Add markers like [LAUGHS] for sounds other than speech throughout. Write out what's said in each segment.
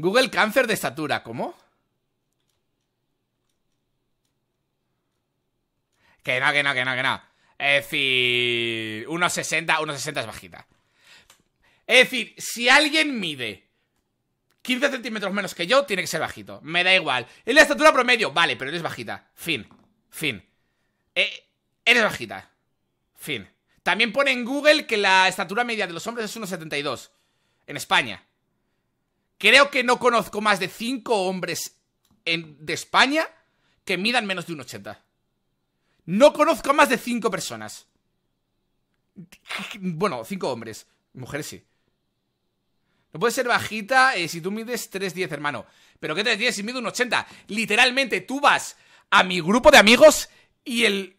Google cáncer de estatura, ¿cómo? Que no, que no, que no, que no. Es decir, 1,60, 1,60 es bajita. Es decir, si alguien mide 15 centímetros menos que yo, tiene que ser bajito. Me da igual. Es la estatura promedio. Vale, pero eres bajita. Fin. Fin. Eh, eres bajita. Fin. También pone en Google que la estatura media de los hombres es 1,72. En España. Creo que no conozco más de 5 hombres de España que midan menos de un 80. No conozco más de 5 personas. Bueno, 5 hombres. Mujeres sí. No puede ser bajita eh, si tú mides 3'10, hermano. Pero ¿qué 3'10 si mido un 80? Literalmente, tú vas a mi grupo de amigos y el...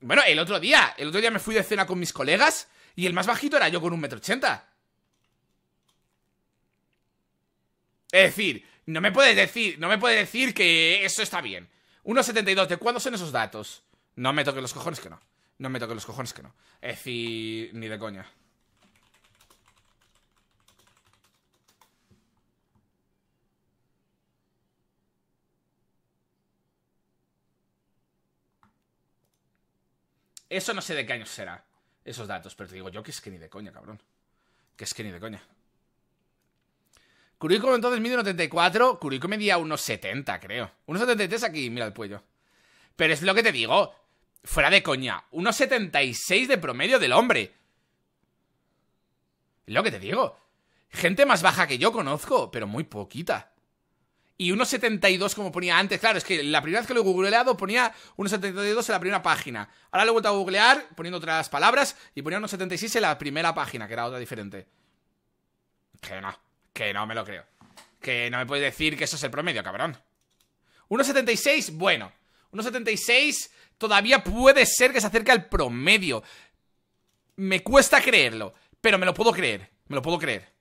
Bueno, el otro día. El otro día me fui de cena con mis colegas y el más bajito era yo con un metro ochenta. Es decir, no me puedes decir, no me puedes decir que eso está bien. 1.72, ¿de cuándo son esos datos? No me toque los cojones que no. No me toques los cojones que no. Es decir, ni de coña. Eso no sé de qué año será, esos datos, pero te digo yo que es que ni de coña, cabrón. Que es que ni de coña. Curico entonces mide 1,74. Curico medía 70 creo. 1,73 aquí, mira el cuello. Pero es lo que te digo. Fuera de coña. 1,76 de promedio del hombre. Es lo que te digo. Gente más baja que yo conozco, pero muy poquita. Y unos 1,72 como ponía antes. Claro, es que la primera vez que lo he googleado ponía 1,72 en la primera página. Ahora lo he vuelto a googlear poniendo otras palabras y ponía unos 1,76 en la primera página, que era otra diferente. Que no. Que no me lo creo. Que no me puedes decir que eso es el promedio, cabrón. 1,76, bueno. 1,76 todavía puede ser que se acerque al promedio. Me cuesta creerlo, pero me lo puedo creer. Me lo puedo creer.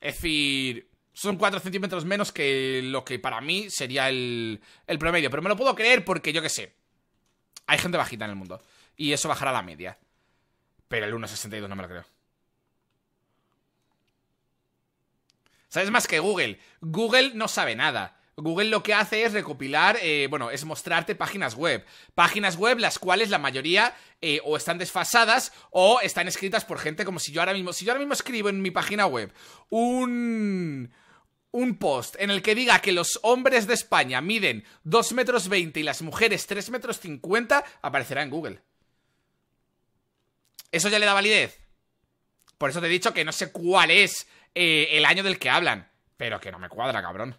Es decir, son 4 centímetros menos que lo que para mí sería el, el promedio. Pero me lo puedo creer porque yo qué sé. Hay gente bajita en el mundo. Y eso bajará la media. Pero el 1,62 no me lo creo. Sabes más que Google. Google no sabe nada. Google lo que hace es recopilar, eh, bueno, es mostrarte páginas web. Páginas web las cuales la mayoría eh, o están desfasadas o están escritas por gente como si yo ahora mismo, si yo ahora mismo escribo en mi página web un un post en el que diga que los hombres de España miden 2 metros 20 y las mujeres 3 metros 50, aparecerá en Google. ¿Eso ya le da validez? Por eso te he dicho que no sé cuál es eh, el año del que hablan. Pero que no me cuadra, cabrón.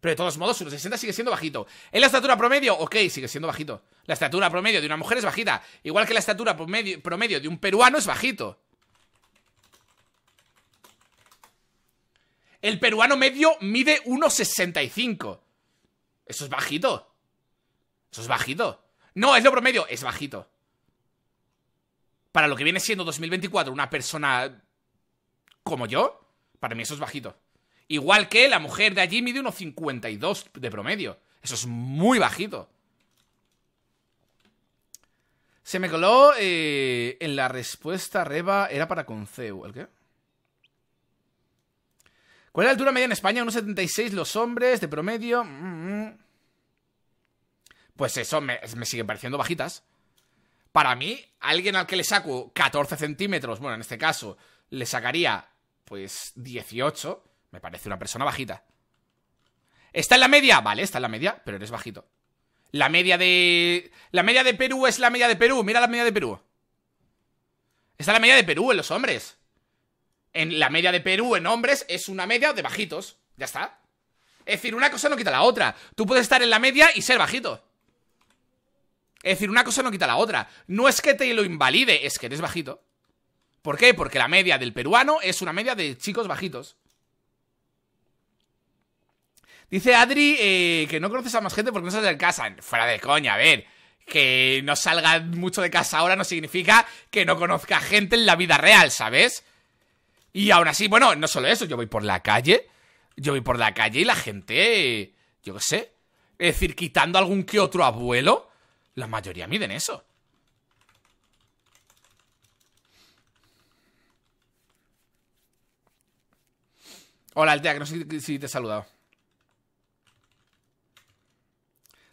Pero de todos modos, 1,60 sigue siendo bajito. ¿Es la estatura promedio? Ok, sigue siendo bajito. La estatura promedio de una mujer es bajita. Igual que la estatura promedio de un peruano es bajito. El peruano medio mide 1,65. Eso es bajito. Eso es bajito. No, es lo promedio. Es bajito. Para lo que viene siendo 2024, una persona como yo, para mí eso es bajito. Igual que la mujer de allí mide unos 52 de promedio. Eso es muy bajito. Se me coló eh, en la respuesta Reba, era para Conceu. ¿El qué? ¿Cuál es la altura media en España? 1,76 los hombres, de promedio. Mm, mm. Pues eso me, me siguen pareciendo bajitas. Para mí, alguien al que le saco 14 centímetros, bueno, en este caso, le sacaría pues 18, me parece una persona bajita. ¿Está en la media? Vale, está en la media, pero eres bajito. La media de... La media de Perú es la media de Perú, mira la media de Perú. Está la media de Perú en los hombres. En la media de Perú en hombres es una media de bajitos. Ya está. Es decir, una cosa no quita la otra. Tú puedes estar en la media y ser bajito. Es decir, una cosa no quita la otra. No es que te lo invalide, es que eres bajito. ¿Por qué? Porque la media del peruano es una media de chicos bajitos. Dice Adri eh, que no conoces a más gente porque no sales de casa. Fuera de coña, a ver. Que no salga mucho de casa ahora no significa que no conozca gente en la vida real, ¿sabes? Y aún así, bueno, no solo eso, yo voy por la calle. Yo voy por la calle y la gente. Yo qué sé. Es decir, quitando algún que otro abuelo, la mayoría miden eso. Hola, Altea, que no sé si te he saludado.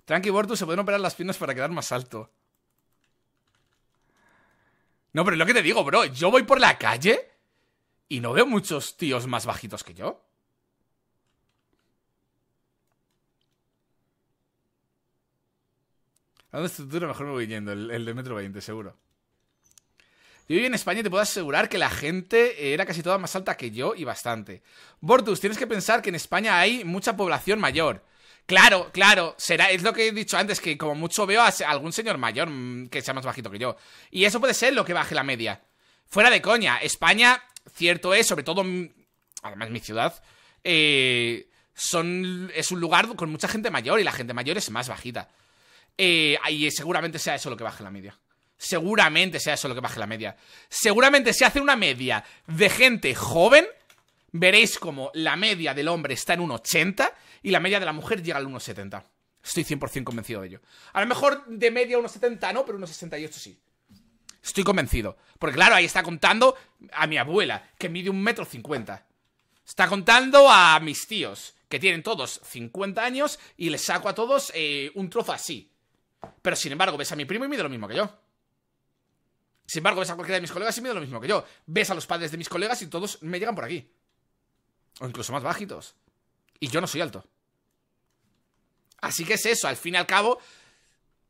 Tranqui Bortu, se pueden operar las piernas para quedar más alto. No, pero es lo que te digo, bro. Yo voy por la calle y no veo muchos tíos más bajitos que yo. A estructura mejor me voy yendo, el, el de metro 20, seguro. Yo viví en España y te puedo asegurar que la gente era casi toda más alta que yo y bastante. Bortus, tienes que pensar que en España hay mucha población mayor. Claro, claro, será, es lo que he dicho antes, que como mucho veo a algún señor mayor mm, que sea más bajito que yo. Y eso puede ser lo que baje la media. Fuera de coña, España, cierto es, sobre todo, mm, además mi ciudad, eh, son, es un lugar con mucha gente mayor y la gente mayor es más bajita. Eh, y seguramente sea eso lo que baje la media seguramente sea eso lo que baje la media. Seguramente si hace una media de gente joven, veréis como la media del hombre está en un 80 y la media de la mujer llega al 1,70. Estoy 100% convencido de ello. A lo mejor de media 1,70 no, pero 1,68 sí. Estoy convencido. Porque claro, ahí está contando a mi abuela, que mide un metro cincuenta. Está contando a mis tíos, que tienen todos 50 años, y les saco a todos eh, un trozo así. Pero sin embargo, ves a mi primo y mide lo mismo que yo. Sin embargo, ves a cualquiera de mis colegas y mide lo mismo que yo. Ves a los padres de mis colegas y todos me llegan por aquí. O incluso más bajitos. Y yo no soy alto. Así que es eso, al fin y al cabo,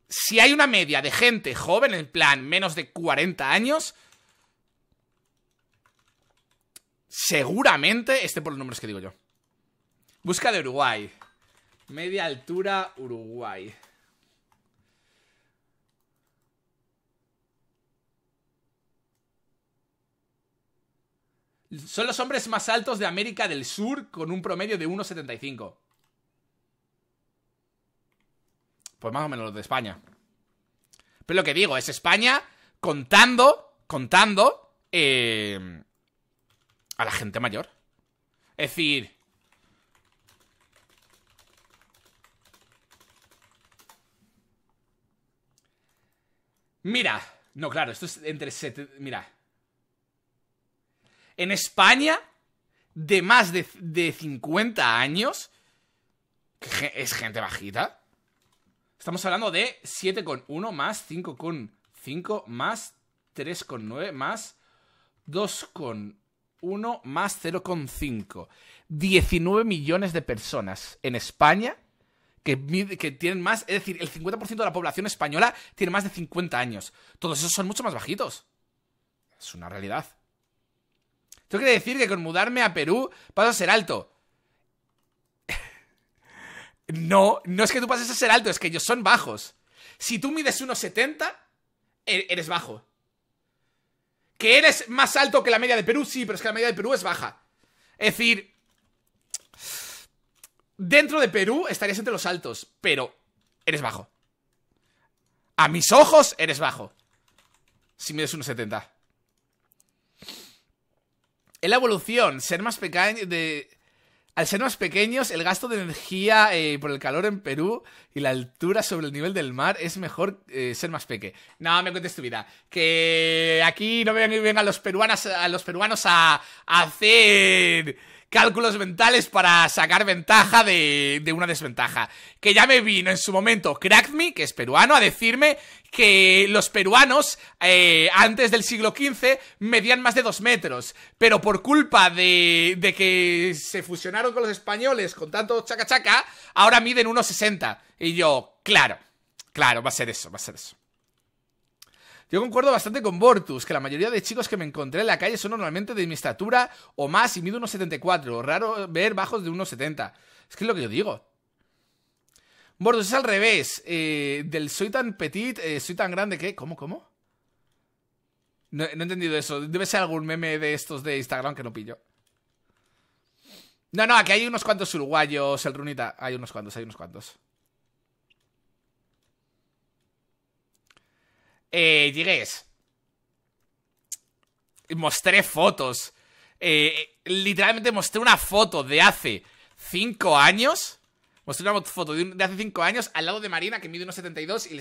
si hay una media de gente joven, en plan menos de 40 años, seguramente esté por los números que digo yo. Busca de Uruguay. Media altura Uruguay. Son los hombres más altos de América del Sur con un promedio de 1,75. Pues más o menos los de España. Pero lo que digo es España contando, contando eh, a la gente mayor. Es decir... Mira, no, claro, esto es entre... Mira, en España de más de, 50 años, que es gente bajita. Estamos hablando de 7,1 más 5,5 más 3,9 más 2,1 más 0,5. 19 millones de personas en España que, que, tienen más, es decir, el 50% de la población española tiene más de 50 años. Todos esos son mucho más bajitos. Es una realidad. Esto quiere decir que con mudarme a Perú paso a ser alto. [LAUGHS] no, no es que tú pases a ser alto, es que ellos son bajos. Si tú mides 1,70, e, eres bajo. Que eres más alto que la media de Perú, sí, pero es que la media de Perú es baja. Es decir, dentro de Perú estarías entre los altos, pero eres bajo. A mis ojos, eres bajo. Si mides 1,70. En la evolución, ser más pequeño de... Al ser más pequeños, el gasto de energía eh, por el calor en Perú y la altura sobre el nivel del mar es mejor eh, ser más peque. No, me cuentes tu vida. Que aquí no vengan los peruanos, a los peruanos a hacer cálculos mentales para sacar ventaja de, de una desventaja. Que ya me vino en su momento Crackme, que es peruano, a decirme que los peruanos eh, antes del siglo XV medían más de dos metros, pero por culpa de, de que se fusionaron con los españoles con tanto chaca chaca, ahora miden 1,60. Y yo, claro, claro, va a ser eso, va a ser eso. Yo concuerdo bastante con Bortus, que la mayoría de chicos que me encontré en la calle son normalmente de mi estatura o más y mido unos 74. Raro ver bajos de unos 70. Es que es lo que yo digo. Bortus es al revés. Eh, del soy tan petit, eh, soy tan grande que. ¿Cómo, cómo? No, no he entendido eso. Debe ser algún meme de estos de Instagram que no pillo. No, no, aquí hay unos cuantos uruguayos, el runita. Hay unos cuantos, hay unos cuantos. eh, llegues. Mostré fotos. Eh, literalmente mostré una foto de hace 5 años. Mostré una foto de, hace 5 años al lado de Marina que mide unos 72 y le,